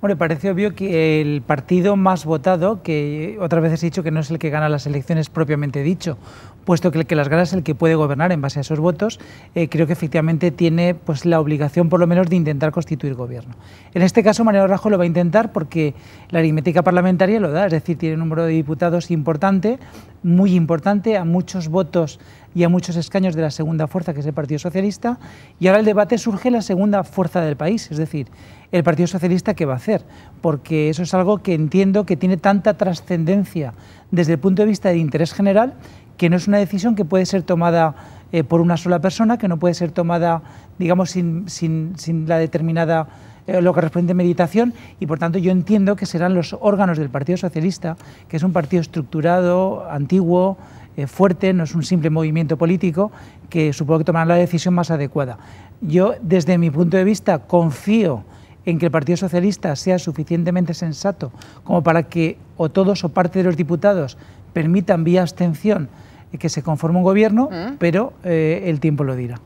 Bueno, parece obvio que el partido más votado, que otras veces he dicho que no es el que gana las elecciones propiamente dicho, puesto que el que las gana es el que puede gobernar en base a esos votos, eh, creo que efectivamente tiene pues, la obligación, por lo menos, de intentar constituir gobierno. En este caso, Mariano Rajoy lo va a intentar porque la aritmética parlamentaria lo da, es decir, tiene un número de diputados importante, muy importante, a muchos votos y a muchos escaños de la segunda fuerza, que es el Partido Socialista, y ahora el debate surge la segunda fuerza del país, es decir, el Partido Socialista qué va a hacer, porque eso es algo que entiendo que tiene tanta trascendencia desde el punto de vista de interés general que no es una decisión que puede ser tomada eh, por una sola persona, que no puede ser tomada, digamos, sin, la determinada eh, lo que responde meditación y por tanto yo entiendo que serán los órganos del Partido Socialista, que es un partido estructurado, antiguo, eh, fuerte, no es un simple movimiento político, que supongo que tomarán la decisión más adecuada. Yo desde mi punto de vista confío en que el Partido Socialista sea suficientemente sensato como para que o todos o parte de los diputados permitan vía abstención que se conforma un gobierno, mm. pero eh, el tiempo lo dirá.